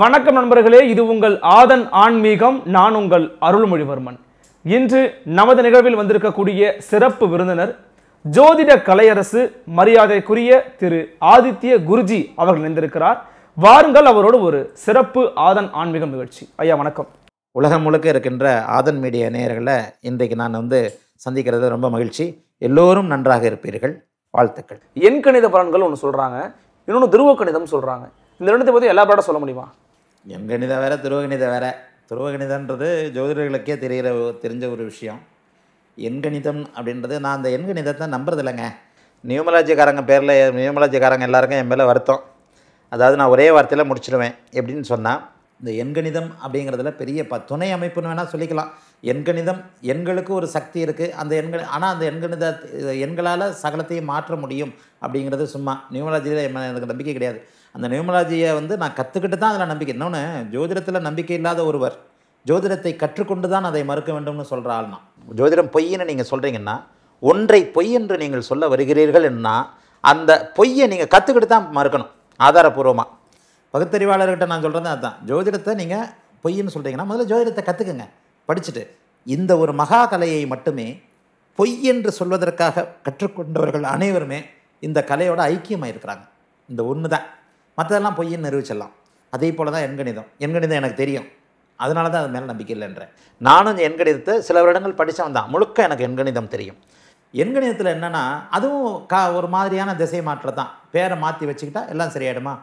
வணக்கம் நண்பர்களே இது உங்கள் ஆதன் ஆன்மீகம் நான் உங்கள் அருள்மொழிவர்மன் இன்று நமது நிகழ்வில் வந்திருக்கக்கூடிய சிறப்பு விருந்தினர் ஜோதிட கலையரசு மரியாதைக்குரிய திரு ஆதித்ய குருஜி அவர்கள் நினைந்திருக்கிறார் வாருங்கள் அவரோடு ஒரு சிறப்பு ஆதன் ஆன்மீகம் நிகழ்ச்சி ஐயா வணக்கம் உலகம் முழுக்க இருக்கின்ற ஆதன் மீடியா நேயர்களை இன்றைக்கு நான் வந்து சந்திக்கிறது ரொம்ப மகிழ்ச்சி எல்லோரும் நன்றாக இருப்பீர்கள் வாழ்த்துக்கள் கணித பலன்கள் ஒன்று சொல்கிறாங்க இன்னொன்று துருவ கணிதம் சொல்கிறாங்க இந்த ரெண்டு பற்றி எல்லா பாடம் சொல்ல முடியுமா எம் கணிதம் வேறு துருவகணிதம் வேற துருவகணிதன்றது ஜோதிடர்களுக்கே தெரிகிற தெரிஞ்ச ஒரு விஷயம் எண்கணிதம் அப்படின்றது நான் அந்த எண்கணிதத்தை நம்புறதில்லைங்க நியூமலாஜிக்காரங்க பேரில் நியூமலாஜிக்காரங்க எல்லாருக்கும் என் மேலே வருத்தம் அதாவது நான் ஒரே வார்த்தையில் முடிச்சிடுவேன் எப்படின்னு சொன்னால் இந்த எண்கணிதம் அப்படிங்கிறதுல பெரிய ப துணை அமைப்புன்னு வேணால் சொல்லிக்கலாம் எண்கணிதம் எண்களுக்கு ஒரு சக்தி இருக்குது அந்த எண்கணி ஆனால் அந்த எண்கணித எண்களால் சகலத்தையும் மாற்ற முடியும் அப்படிங்கிறது சும்மா நியூமலாஜியில் எனக்கு நம்பிக்கை கிடையாது அந்த நியூமலாஜியை வந்து நான் கற்றுக்கிட்டு தான் அதில் நம்பிக்கை இன்னொன்று ஜோதிடத்தில் நம்பிக்கை இல்லாத ஒருவர் ஜோதிடத்தை கற்றுக்கொண்டு தான் அதை மறுக்க வேண்டும்னு சொல்கிற ஆள்னா ஜோதிடம் பொய்ன்னு நீங்கள் சொல்கிறீங்கன்னா ஒன்றை பொய் என்று நீங்கள் சொல்ல வருகிறீர்கள் வருகிறீர்கள்னா அந்த பொய்யை நீங்கள் கற்றுக்கிட்டு தான் மறுக்கணும் ஆதாரபூர்வமாக பகுத்தறிவாளர்கிட்ட நான் சொல்கிறது அதுதான் ஜோதிடத்தை நீங்கள் பொய்ன்னு சொல்கிறீங்கன்னா முதல்ல ஜோதிடத்தை கற்றுக்குங்க படிச்சுட்டு இந்த ஒரு மகா கலையை மட்டுமே பொய் என்று சொல்வதற்காக கற்றுக்கொண்டவர்கள் அனைவருமே இந்த கலையோட ஐக்கியமாக இருக்கிறாங்க இந்த ஒன்று தான் மற்றதெல்லாம் பொய்ன்னு நிரூபிச்சிடலாம் அதே போல் தான் எண்கணிதம் எண்கணிதம் எனக்கு தெரியும் அதனால தான் அது மேலே நம்பிக்கை இல்லைன்றேன் நானும் எண்கணிதத்தை சில வருடங்கள் படித்தவன் வந்தான் முழுக்க எனக்கு எண்கணிதம் தெரியும் எண்கணிதத்தில் என்னென்னா அதுவும் கா ஒரு மாதிரியான திசை மாற்றம் தான் பேரை மாற்றி வச்சுக்கிட்டா எல்லாம் சரியாயிடுமா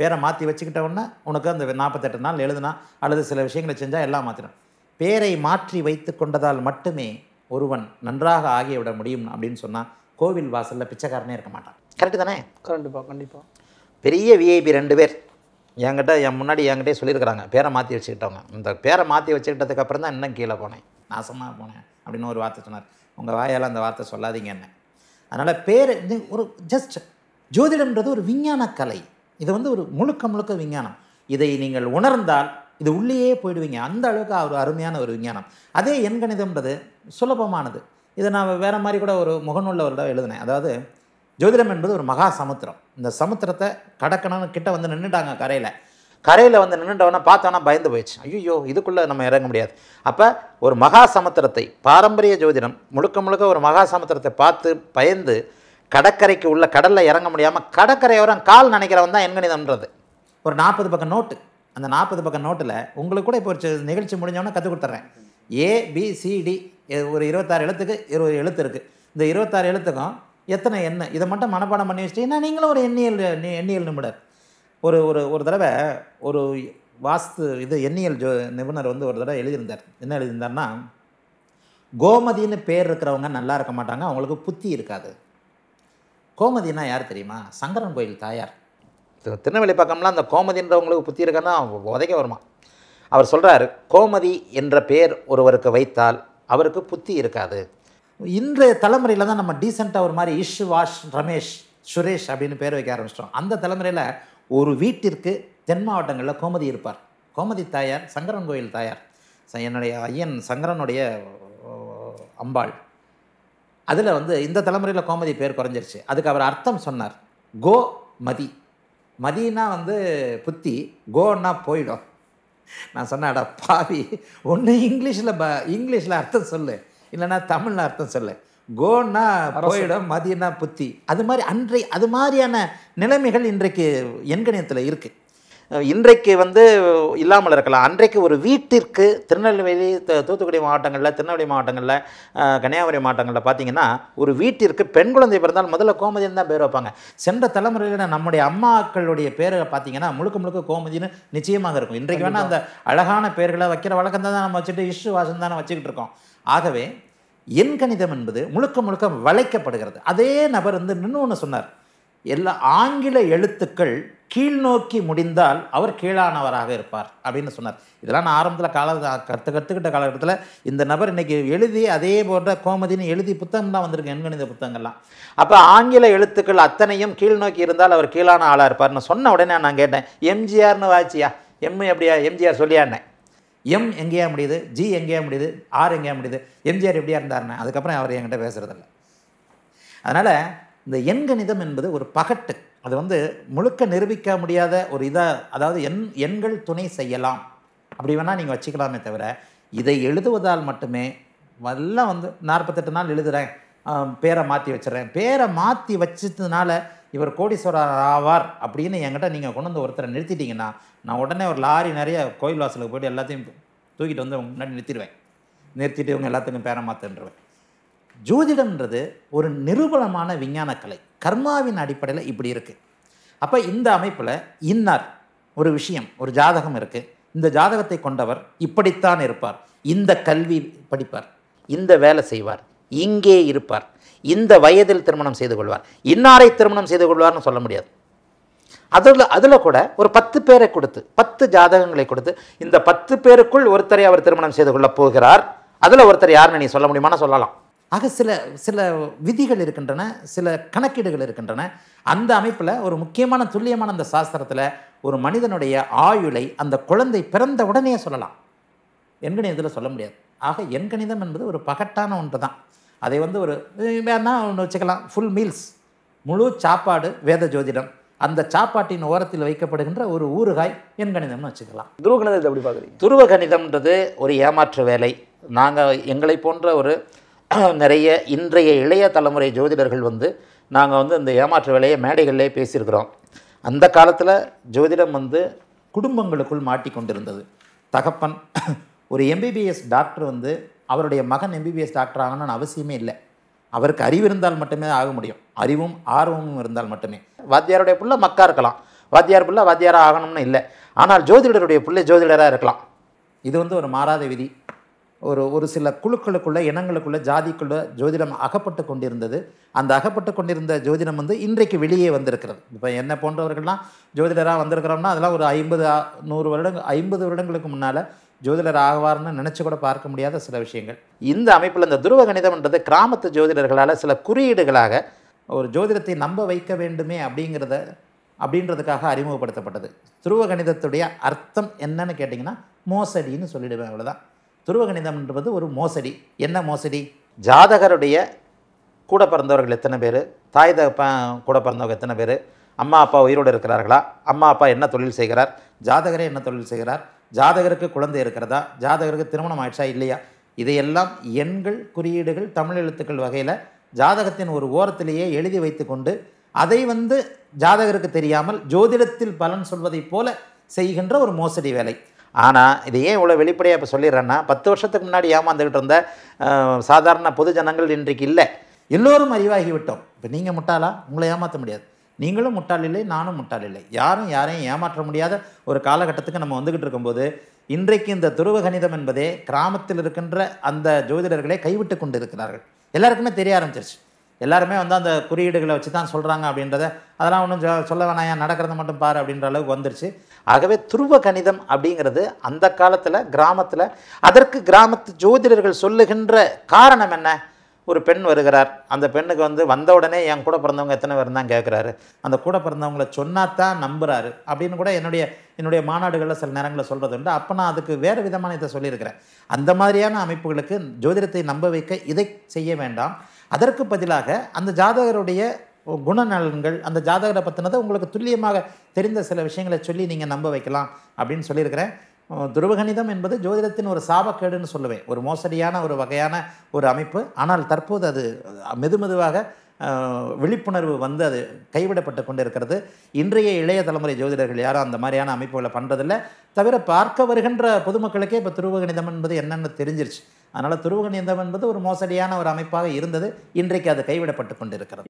பேரை மாற்றி வச்சுக்கிட்ட உடனே உனக்கு அந்த நாற்பத்தெட்டு நாள் எழுதுனா அல்லது சில விஷயங்களை செஞ்சால் எல்லாம் மாற்றிடும் பேரை மாற்றி வைத்து கொண்டதால் மட்டுமே ஒருவன் நன்றாக ஆகிவிட முடியும் அப்படின்னு சொன்னால் கோவில் வாசலில் பிச்சைக்காரனே இருக்க மாட்டான் கரெக்டு தானே கண்டிப்பாக கண்டிப்பாக பெரிய விஐபி ரெண்டு பேர் என்கிட்ட என் முன்னாடி என்கிட்டே சொல்லியிருக்கிறாங்க பேரை மாற்றி வச்சுக்கிட்டவங்க இந்த பேரை மாற்றி வச்சுக்கிட்டதுக்கப்புறம் தான் இன்னும் கீழே போனேன் நாசமாக போனேன் அப்படின்னு ஒரு வார்த்தை சொன்னார் உங்கள் வாயால் அந்த வார்த்தை சொல்லாதீங்க என்ன அதனால் பேர் ஒரு ஜஸ்ட் ஜோதிடம்ன்றது ஒரு விஞ்ஞான கலை இது வந்து ஒரு முழுக்க முழுக்க விஞ்ஞானம் இதை நீங்கள் உணர்ந்தால் இது உள்ளேயே போயிடுவீங்க அந்த அளவுக்கு ஒரு அருமையான ஒரு விஞ்ஞானம் அதே எண்கணிதம்ன்றது சுலபமானது இதை நான் வேறு மாதிரி கூட ஒரு முகநூலில் ஒரு எழுதினேன் அதாவது ஜோதிடம் என்பது ஒரு மகா சமுத்திரம் இந்த சமுத்திரத்தை கடக்கணும்னு கிட்ட வந்து நின்றுட்டாங்க கரையில் கரையில் வந்து நின்றுட்டவனா பார்த்தோன்னா பயந்து போயிடுச்சு ஐயோ இதுக்குள்ளே நம்ம இறங்க முடியாது அப்போ ஒரு மகா சமுத்திரத்தை பாரம்பரிய ஜோதிடம் முழுக்க முழுக்க ஒரு மகா சமுத்திரத்தை பார்த்து பயந்து கடற்கரைக்கு உள்ள கடலில் இறங்க முடியாமல் கடற்கரையோரம் கால் நினைக்கிறவன் தான் எண்கணிதம்ன்றது ஒரு நாற்பது பக்கம் நோட்டு அந்த நாற்பது பக்கம் நோட்டில் உங்களுக்கு கூட இப்போ ஒரு நிகழ்ச்சி முடிஞ்சவொன்னே கற்றுக் கொடுத்துட்றேன் ஏபிசிடி ஒரு இருபத்தாறு எழுத்துக்கு இருபது எழுத்து இருக்குது இந்த இருபத்தாறு எழுத்துக்கும் எத்தனை எண்ணெய் இதை மட்டும் மனப்பாடம் பண்ணி வச்சிட்டிங்கன்னா நீங்களும் ஒரு எண்ணியல் எண்ணியல் நிபுணர் ஒரு ஒரு ஒரு தடவை ஒரு வாஸ்து இது எண்ணியல் ஜோ நிபுணர் வந்து ஒரு தடவை எழுதியிருந்தார் என்ன எழுதியிருந்தார்னா கோமதின்னு பேர் இருக்கிறவங்க நல்லா இருக்க மாட்டாங்க அவங்களுக்கு புத்தி இருக்காது கோமதினா யார் தெரியுமா சங்கரன் கோயில் தாயார் திருநெல்வேலி பக்கம்லாம் அந்த கோமதின்றவங்களுக்கு புத்தி அவங்க உதைக்க வருமா அவர் சொல்கிறார் கோமதி என்ற பெயர் ஒருவருக்கு வைத்தால் அவருக்கு புத்தி இருக்காது இன்றைய தலைமுறையில் தான் நம்ம டீசெண்டாக ஒரு மாதிரி இஷ் வாஷ் ரமேஷ் சுரேஷ் அப்படின்னு பேர் வைக்க ஆரம்பிச்சிட்டோம் அந்த தலைமுறையில் ஒரு வீட்டிற்கு தென் மாவட்டங்களில் கோமதி இருப்பார் கோமதி தாயார் சங்கரன் கோயில் தாயார் என்னுடைய ஐயன் சங்கரனுடைய அம்பாள் அதில் வந்து இந்த தலைமுறையில் கோமதி பேர் குறைஞ்சிருச்சு அதுக்கு அவர் அர்த்தம் சொன்னார் கோ மதி மதினா வந்து புத்தி கோன்னா போயிடும் நான் சொன்னேன் பாவி ஒன்று இங்கிலீஷில் ப இங்கிலீஷில் அர்த்தம் சொல்லு இல்லைன்னா தமிழ்னு அர்த்தம் சொல்ல கோன்னா போயிடும் மதியனா புத்தி அது மாதிரி அன்றை அது மாதிரியான நிலைமைகள் இன்றைக்கு எண்கணியத்தில் இருக்குது இன்றைக்கு வந்து இல்லாமல் இருக்கலாம் அன்றைக்கு ஒரு வீட்டிற்கு திருநெல்வேலி தூத்துக்குடி மாவட்டங்களில் திருநெல்வேலி மாவட்டங்களில் கன்னியாகுமரி மாவட்டங்களில் பார்த்திங்கன்னா ஒரு வீட்டிற்கு பெண் குழந்தை பிறந்தால் முதல்ல கோமதின்னு தான் பேர் வைப்பாங்க சென்ற தலைமுறையில் நம்முடைய அம்மாக்களுடைய பேரை பார்த்திங்கன்னா முழுக்க முழுக்க கோமதின்னு நிச்சயமாக இருக்கும் இன்றைக்கு வேணால் அந்த அழகான பேர்களை வைக்கிற வழக்கம் தான் நம்ம வச்சுட்டு இஷ்டு வாசம் தானே வச்சுக்கிட்டு இருக்கோம் ஆகவே என் கணிதம் என்பது முழுக்க முழுக்க வளைக்கப்படுகிறது அதே நபர் வந்து இன்னொன்று சொன்னார் எல்லா ஆங்கில எழுத்துக்கள் கீழ்நோக்கி முடிந்தால் அவர் கீழானவராக இருப்பார் அப்படின்னு சொன்னார் இதெல்லாம் நான் ஆரம்பத்தில் கால கற்று கற்றுக்கிட்ட காலகட்டத்தில் இந்த நபர் இன்றைக்கி எழுதி அதே போன்ற கோமதினு எழுதி புத்தகம் தான் வந்திருக்கு எண்கணித புத்தகங்கள்லாம் அப்போ ஆங்கில எழுத்துக்கள் அத்தனையும் கீழ்நோக்கி இருந்தால் அவர் கீழான ஆளாக இருப்பார்னு சொன்ன உடனே நான் கேட்டேன் எம்ஜிஆர்னு வாச்சியா எம் எப்படியா எம்ஜிஆர் சொல்லியான்னேன் எம் எங்கேயா முடியுது ஜி எங்கேயா முடியுது ஆர் எங்கேயா முடியுது எம்ஜிஆர் எப்படியா இருந்தாருன்னு அதுக்கப்புறம் அவர் என்கிட்ட பேசுகிறதில்ல அதனால் இந்த எண்கணிதம் என்பது ஒரு பகட்டு அது வந்து முழுக்க நிரூபிக்க முடியாத ஒரு இதாக அதாவது எண் எண்கள் துணை செய்யலாம் அப்படி வேணால் நீங்கள் வச்சுக்கலாமே தவிர இதை எழுதுவதால் மட்டுமே எல்லாம் வந்து நாற்பத்தெட்டு நாள் எழுதுகிறேன் பேரை மாற்றி வச்சிடுறேன் பேரை மாற்றி வச்சதுனால இவர் கோடீஸ்வரர் ஆவார் அப்படின்னு என்கிட்ட நீங்கள் கொண்டு வந்து ஒருத்தரை நிறுத்திட்டீங்கன்னா நான் உடனே ஒரு லாரி நிறைய கோயில் வாசலுக்கு போய்ட்டு எல்லாத்தையும் தூக்கிட்டு வந்து முன்னாடி நிறுத்திடுவேன் நிறுத்திட்டு இவங்க எல்லாத்துக்கும் பேரை மாற்றுன்றவேன் ஜோதிடம்ன்றது ஒரு நிருபலமான விஞ்ஞான கலை கர்மாவின் அடிப்படையில் இப்படி இருக்குது அப்போ இந்த அமைப்பில் இன்னார் ஒரு விஷயம் ஒரு ஜாதகம் இருக்குது இந்த ஜாதகத்தை கொண்டவர் இப்படித்தான் இருப்பார் இந்த கல்வி படிப்பார் இந்த வேலை செய்வார் இங்கே இருப்பார் இந்த வயதில் திருமணம் செய்து கொள்வார் இன்னாரை திருமணம் செய்து கொள்வார்னு சொல்ல முடியாது அதில் அதில் கூட ஒரு பத்து பேரை கொடுத்து பத்து ஜாதகங்களை கொடுத்து இந்த பத்து பேருக்குள் ஒருத்தரை அவர் திருமணம் செய்து கொள்ளப் போகிறார் அதில் ஒருத்தர் யாருன்னு நீ சொல்ல முடியுமான்னு சொல்லலாம் ஆக சில சில விதிகள் இருக்கின்றன சில கணக்கீடுகள் இருக்கின்றன அந்த அமைப்பில் ஒரு முக்கியமான துல்லியமான அந்த சாஸ்திரத்தில் ஒரு மனிதனுடைய ஆயுளை அந்த குழந்தை பிறந்த உடனே சொல்லலாம் எண்கணிதத்தில் சொல்ல முடியாது ஆக எண்கணிதம் என்பது ஒரு பகட்டான ஒன்று தான் அதை வந்து ஒரு வேணா ஒன்று வச்சுக்கலாம் ஃபுல் மீல்ஸ் முழு சாப்பாடு வேத ஜோதிடம் அந்த சாப்பாட்டின் ஓரத்தில் வைக்கப்படுகின்ற ஒரு ஊறுகாய் என் கணிதம்னு வச்சுக்கலாம் துருவ கணிதத்தை எப்படி பார்க்குறீங்க துருவ கணிதம்ன்றது ஒரு ஏமாற்று வேலை நாங்கள் எங்களை போன்ற ஒரு நிறைய இன்றைய இளைய தலைமுறை ஜோதிடர்கள் வந்து நாங்கள் வந்து இந்த ஏமாற்று வேலையை மேடைகளிலே பேசியிருக்கிறோம் அந்த காலத்தில் ஜோதிடம் வந்து குடும்பங்களுக்குள் மாட்டிக்கொண்டிருந்தது தகப்பன் ஒரு எம்பிபிஎஸ் டாக்டர் வந்து அவருடைய மகன் எம்பிபிஎஸ் டாக்டர் ஆகணும்னு அவசியமே இல்லை அவருக்கு அறிவு இருந்தால் மட்டுமே ஆக முடியும் அறிவும் ஆர்வமும் இருந்தால் மட்டுமே வாத்தியாருடைய பிள்ளை மக்கா இருக்கலாம் வாத்தியார் பிள்ளை வாத்தியாராக ஆகணும்னு இல்லை ஆனால் ஜோதிடருடைய பிள்ளை ஜோதிடராக இருக்கலாம் இது வந்து ஒரு மாறாத விதி ஒரு ஒரு சில குழுக்களுக்குள்ளே இனங்களுக்குள்ளே ஜாதிக்குள்ளே ஜோதிடம் அகப்பட்டு கொண்டிருந்தது அந்த அகப்பட்டு கொண்டிருந்த ஜோதிடம் வந்து இன்றைக்கு வெளியே வந்திருக்கிறது இப்போ என்ன போன்றவர்கள்லாம் ஜோதிடராக வந்திருக்கிறோம்னா அதெல்லாம் ஒரு ஐம்பது நூறு வருடங்கள் ஐம்பது வருடங்களுக்கு முன்னால் ஜோதிடர் ஆகவார்னு நினச்சி கூட பார்க்க முடியாத சில விஷயங்கள் இந்த அமைப்பில் இந்த துருவ கணிதம்ன்றது கிராமத்து ஜோதிடர்களால் சில குறியீடுகளாக ஒரு ஜோதிடத்தை நம்ப வைக்க வேண்டுமே அப்படிங்கிறத அப்படின்றதுக்காக அறிமுகப்படுத்தப்பட்டது துருவ கணிதத்துடைய அர்த்தம் என்னன்னு கேட்டிங்கன்னா மோசடின்னு சொல்லிடுவேன் அவ்வளோதான் துருவ கணிதம்ன்றது ஒரு மோசடி என்ன மோசடி ஜாதகருடைய கூட பிறந்தவர்கள் எத்தனை பேர் தாய் தகப்ப கூட பிறந்தவங்க எத்தனை பேர் அம்மா அப்பா உயிரோடு இருக்கிறார்களா அம்மா அப்பா என்ன தொழில் செய்கிறார் ஜாதகரே என்ன தொழில் செய்கிறார் ஜாதகருக்கு குழந்தை இருக்கிறதா ஜாதகருக்கு திருமணம் ஆயிடுச்சா இல்லையா இதையெல்லாம் எண்கள் குறியீடுகள் தமிழ் எழுத்துக்கள் வகையில் ஜாதகத்தின் ஒரு ஓரத்திலேயே எழுதி வைத்து கொண்டு அதை வந்து ஜாதகருக்கு தெரியாமல் ஜோதிடத்தில் பலன் சொல்வதைப் போல செய்கின்ற ஒரு மோசடி வேலை ஆனால் இதையே இவ்வளோ வெளிப்படையாக இப்போ சொல்லிடுறேன்னா பத்து வருஷத்துக்கு முன்னாடி ஏமாந்துக்கிட்டு இருந்த சாதாரண பொது ஜனங்கள் இன்றைக்கு இல்லை எல்லோரும் அறிவாகிவிட்டோம் இப்போ நீங்கள் முட்டாளா உங்களை ஏமாற்ற முடியாது நீங்களும் முட்டாள் இல்லை நானும் முட்டாள் இல்லை யாரும் யாரையும் ஏமாற்ற முடியாத ஒரு காலகட்டத்துக்கு நம்ம வந்துக்கிட்டு இருக்கும்போது இன்றைக்கு இந்த துருவ கணிதம் என்பதே கிராமத்தில் இருக்கின்ற அந்த ஜோதிடர்களை கைவிட்டு கொண்டு இருக்கிறார்கள் எல்லாருக்குமே தெரிய ஆரம்பிச்சிருச்சு எல்லாருமே வந்து அந்த குறியீடுகளை வச்சு தான் சொல்கிறாங்க அப்படின்றத அதெல்லாம் ஒன்றும் சொல்ல வேணாம் நடக்கிறத மட்டும் பாரு அப்படின்ற அளவுக்கு வந்துருச்சு ஆகவே துருவ கணிதம் அப்படிங்கிறது அந்த காலத்தில் கிராமத்தில் அதற்கு கிராமத்து ஜோதிடர்கள் சொல்லுகின்ற காரணம் என்ன ஒரு பெண் வருகிறார் அந்த பெண்ணுக்கு வந்து வந்த உடனே என் கூட பிறந்தவங்க எத்தனை பேர் தான் கேட்குறாரு அந்த கூட பிறந்தவங்கள தான் நம்புகிறாரு அப்படின்னு கூட என்னுடைய என்னுடைய மாநாடுகளில் சில நேரங்களில் சொல்கிறது உண்டு அப்போ நான் அதுக்கு வேறு விதமான இதை சொல்லியிருக்கிறேன் அந்த மாதிரியான அமைப்புகளுக்கு ஜோதிடத்தை நம்ப வைக்க இதை செய்ய வேண்டாம் அதற்கு பதிலாக அந்த ஜாதகருடைய குணநலன்கள் அந்த ஜாதகரை பற்றினதை உங்களுக்கு துல்லியமாக தெரிந்த சில விஷயங்களை சொல்லி நீங்கள் நம்ப வைக்கலாம் அப்படின்னு சொல்லியிருக்கிறேன் துருவகணிதம் என்பது ஜோதிடத்தின் ஒரு சாபக்கேடுன்னு சொல்லுவேன் ஒரு மோசடியான ஒரு வகையான ஒரு அமைப்பு ஆனால் தற்போது அது மெது மெதுவாக விழிப்புணர்வு வந்து அது கைவிடப்பட்டு கொண்டு இருக்கிறது இன்றைய இளைய தலைமுறை ஜோதிடர்கள் யாரும் அந்த மாதிரியான அமைப்புகளை பண்ணுறதில்ல தவிர பார்க்க வருகின்ற பொதுமக்களுக்கே இப்போ துருவகணிதம் என்பது என்னென்னு தெரிஞ்சிருச்சு அதனால் துருவகணிதம் என்பது ஒரு மோசடியான ஒரு அமைப்பாக இருந்தது இன்றைக்கு அது கைவிடப்பட்டு கொண்டு